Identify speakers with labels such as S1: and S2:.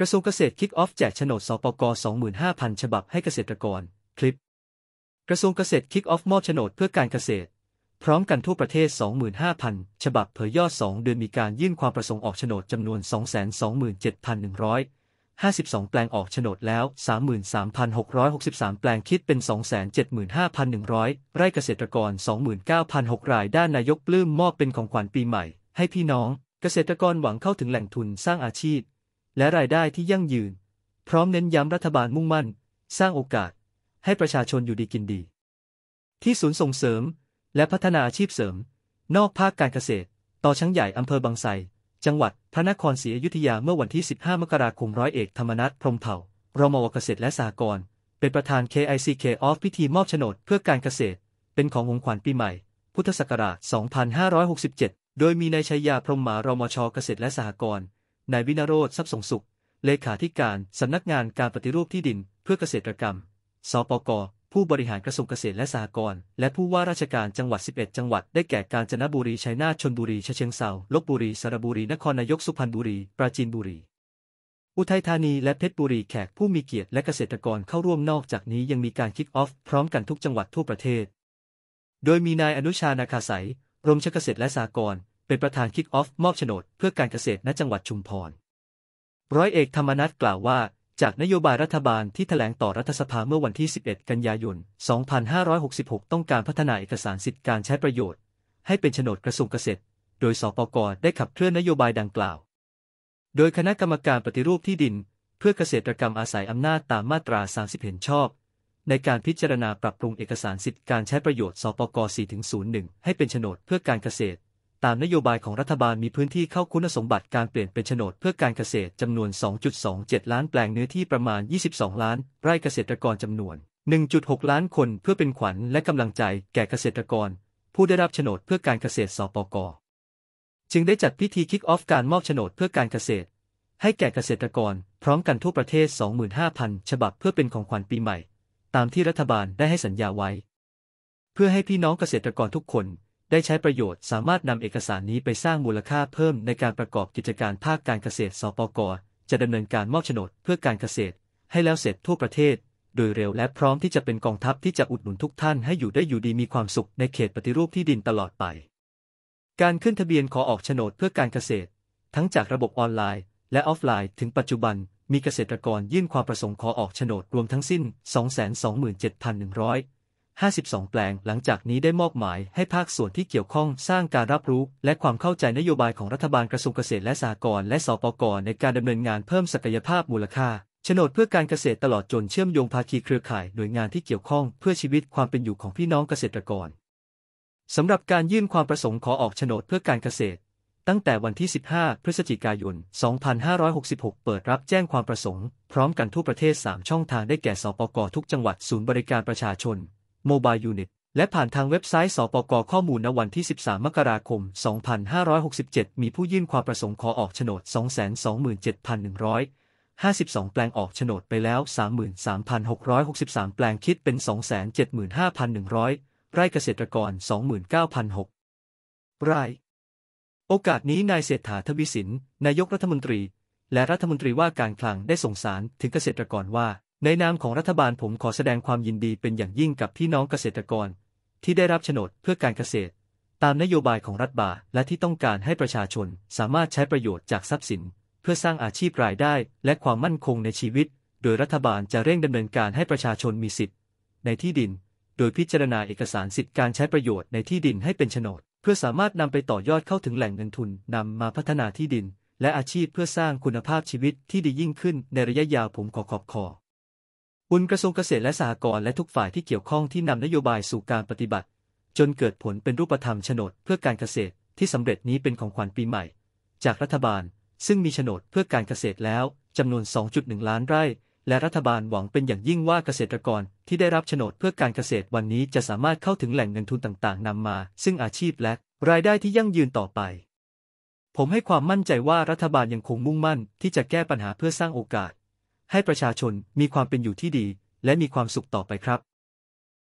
S1: กระทรวงเกษตรคิกออฟแจกโฉนด สปก25,000 ฉบับให้เกษตรกร คลิป กระทรวงเกษตรคิกออฟมอบโฉนดเพื่อการเกษตร พร้อมกันทั่วประเทศ 25,000 ฉบับเผยยอด 2 เดือนมีการยื่นความประสงค์ออกโฉนดจำนวน 227,152แปลงออกโฉนดแล้ว 33,663แปลงคิดเป็น 275,100 ไร่เกษตรกร 29,006รายด้านนายกปลื้มมอบเป็นของขวัญปีใหม่ ให้พี่น้อง เกษตรกรหวังเข้าถึงแหล่งทุนสร้างอาชีพและรายได้ที่ยั่งยืน พร้อมเน้นย้ำรัฐบาลมุ่งมั่น สร้างโอกาส ให้ประชาชนอยู่ดีกินดี ที่ศูนย์ส่งเสริม และพัฒนาอาชีพเสริม นอกภาคการเกษตรต่อชั้งใหญ่อำเภอบางไทรจังหวัดพระนครศรีอยุธยาเมื่อวันที่ 15 มกราคมร้อยเอกธรรมนัฐพรมเผ่ารมวเกษตรและสหกรณ์เป็นประธาน KICK Off พิธีมอบโฉนดเพื่อการเกษตร เป็นของหงขวัญปีใหม่ พุทธศักราช 2567 โดยมีนายชัยยาพรมมารมชเกษตรและสหกรณ์นายวินโรธทรัพย์สงสุข เลขาธิการสำนักงานการปฏิรูปที่ดินเพื่อเกษตรกรรม สปกผู้บริหารกระทรวงเกษตรและสหกรณ์และผู้ว่าราชการจังหวัด 11 จังหวัดได้แก่กาญจนบุรีชัยนาทชลบุรีชเชียงเซาลบบุรี สระบุรีนครนายกสุพรรณบุรีปราจีนบุรี อุทัยธานีและเพชรบุรีแขกผู้มีเกียรติและเกษตรกรเข้าร่วมนอกจากนี้ยังมีการคิกออฟ พร้อมกันทุกจังหวัดทั่วประเทศ โดยมีนายอนุชานาคาสายรมเกษตรและสหกรณ์เป็นประธานคิกออฟมอบโฉนดเพื่อการเกษตรณจังหวัดชุมพร ร้อยเอกธรรมนัฐกล่าวว่า จากนโยบายรัฐบาลที่ถแถลงต่อรัฐสภาเมื่อวันที่ 11 กันยายน 2566 ต้องการพัฒนาเอกสารสิทธิการใช้ประโยชน์ ให้เป็นโฉนดกระทรวงเกษตร โดยสปกได้ขับเคลื่อนนโยบายดังกล่าว โดยคณะกรรมการปฏิรูปที่ดิน เพื่อเกษตรกรรมอาศัยอำนาจตามมาตรา 30 เห็นชอบ ในการพิจารณาปรับปรุงเอกสารสิทธิการใช้ประโยชน์สปก4-01 ให้เป็นโฉนดเพื่อการเกษตรตามนโยบายของรัฐบาลมีพื้นที่เข้าคุณสมบัติการเปลี่ยนเป็นโฉนดเพื่อการเกษตรจำนวน 2.27 ล้านแปลงเนื้อที่ประมาณ 22 ล้านไร่เกษตรกรจำนวน 1.6 ล้านคนเพื่อเป็นขวัญและกำลังใจแก่เกษตรกร ผู้ได้รับโฉนดเพื่อการเกษตรสปก จึงได้จัดพิธีคิกออฟการมอบโฉนดเพื่อการเกษตร ให้แก่เกษตรกรพร้อมกันทั่วประเทศ 25,000 ฉบับเพื่อเป็นของขวัญปีใหม่ ตามที่รัฐบาลได้ให้สัญญาไว้ เพื่อให้พี่น้องเกษตรกรทุกคนได้ใช้ประโยชน์สามารถนำเอกสารนี้ไปสร้างมูลค่าเพิ่มในการประกอบกิจการภาคการเกษตร สปกจะดำเนินการมอบโฉนดเพื่อการเกษตร ให้แล้วเสร็จทั่วประเทศ โดยเร็วและพร้อมที่จะเป็นกองทัพที่จะอุดหนุนทุกท่านให้อยู่ได้อยู่ดีมีความสุขในเขตปฏิรูปที่ดินตลอดไป การขึ้นทะเบียนขอออกโฉนดเพื่อการเกษตร ทั้งจากระบบออนไลน์ และออฟไลน์ถึง ปัจจุบัน มีเกษตรกรยื่นความประสงค์ขอออกโฉนดรวมทั้งสิ้น 227,100 52 แปลง หลังจากนี้ได้มอบหมาย ให้ภาคส่วนที่เกี่ยวข้อง สร้างการรับรู้ และความเข้าใจนโยบายของรัฐบาลกระทรวงเกษตรและสหกรณ์และสปกรในการดำเนินงานเพิ่มศักยภาพมูลค่า โฉนดเพื่อการเกษตรตลอดจนเชื่อมโยงภาคีเครือข่ายหน่วยงานที่เกี่ยวข้อง เพื่อชีวิตความเป็นอยู่ของพี่น้องเกษตรกรสำหรับการยื่นความประสงค์ขอออกโฉนดเพื่อการเกษตร ตั้งแต่วันที่ 15 พฤศจิกายน2566 เปิดรับแจ้งความประสงค์พร้อมกันทั่วประเทศ 3 ช่องทางได้แก่สปกทุกจังหวัดศูนย์บริการประชาชน Mobile Unit และผ่านทางเว็บไซต์สปกข้อมูลณวันที่ 13 มกราคม 2567 มีผู้ยื่นความประสงค์ขอออกโฉนด 227,152 แปลงออกโฉนดไปแล้ว 33,663 แปลงคิดเป็น 275,100ไร่เกษตรกร 29,006ไร่ โอกาสนี้นายเศรษฐาทวีสินนายกรัฐมนตรี และรัฐมนตรีว่าการคลังได้ส่งสารถึงเกษตรกรว่าในนามของรัฐบาลผมขอแสดงความยินดีเป็นอย่างยิ่งกับพี่น้องเกษตรกร ที่ได้รับโฉนดเพื่อการเกษตร ตามนโยบายของรัฐบาลและที่ต้องการให้ประชาชนสามารถใช้ประโยชน์จากทรัพย์สิน เพื่อสร้างอาชีพรายได้ และความมั่นคงในชีวิต โดยรัฐบาลจะเร่งดำเนินการให้ประชาชนมีสิทธิ์ในที่ดิน โดยพิจารณาเอกสารสิทธิการใช้ประโยชน์ในที่ดินให้เป็นโฉนด เพื่อสามารถนำไปต่อยอดเข้าถึงแหล่งเงินทุนนำมาพัฒนาที่ดินและอาชีพเพื่อสร้างคุณภาพชีวิตที่ดียิ่งขึ้นในระยะยาวผมขอขอบคอบุญกระทรวงเกษตรและสหกรณ์และทุกฝ่ายที่เกี่ยวข้องที่นำนโยบายสู่การปฏิบัติ จนเกิดผลเป็นรูปธรรมโฉนดเพื่อการเกษตรที่สำเร็จนี้เป็นของขวัญปีใหม่ จากรัฐบาลซึ่งมีโฉนดเพื่อการเกษตรแล้วจำนวน 2.1 ล้านไร่ และรัฐบาลหวังเป็นอย่างยิ่งว่าเกษตรกรที่ได้รับโฉนดเพื่อการเกษตรวันนี้จะสามารถเข้าถึงแหล่งเงินทุนต่างๆนำมา ซึ่งอาชีพและรายได้ที่ยั่งยืนต่อไป ผมให้ความมั่นใจว่ารัฐบาลยังคงมุ่งมั่น ที่จะแก้ปัญหาเพื่อสร้างโอกาสให้ประชาชนมีความเป็นอยู่ที่ดีและมีความสุขต่อไปครับ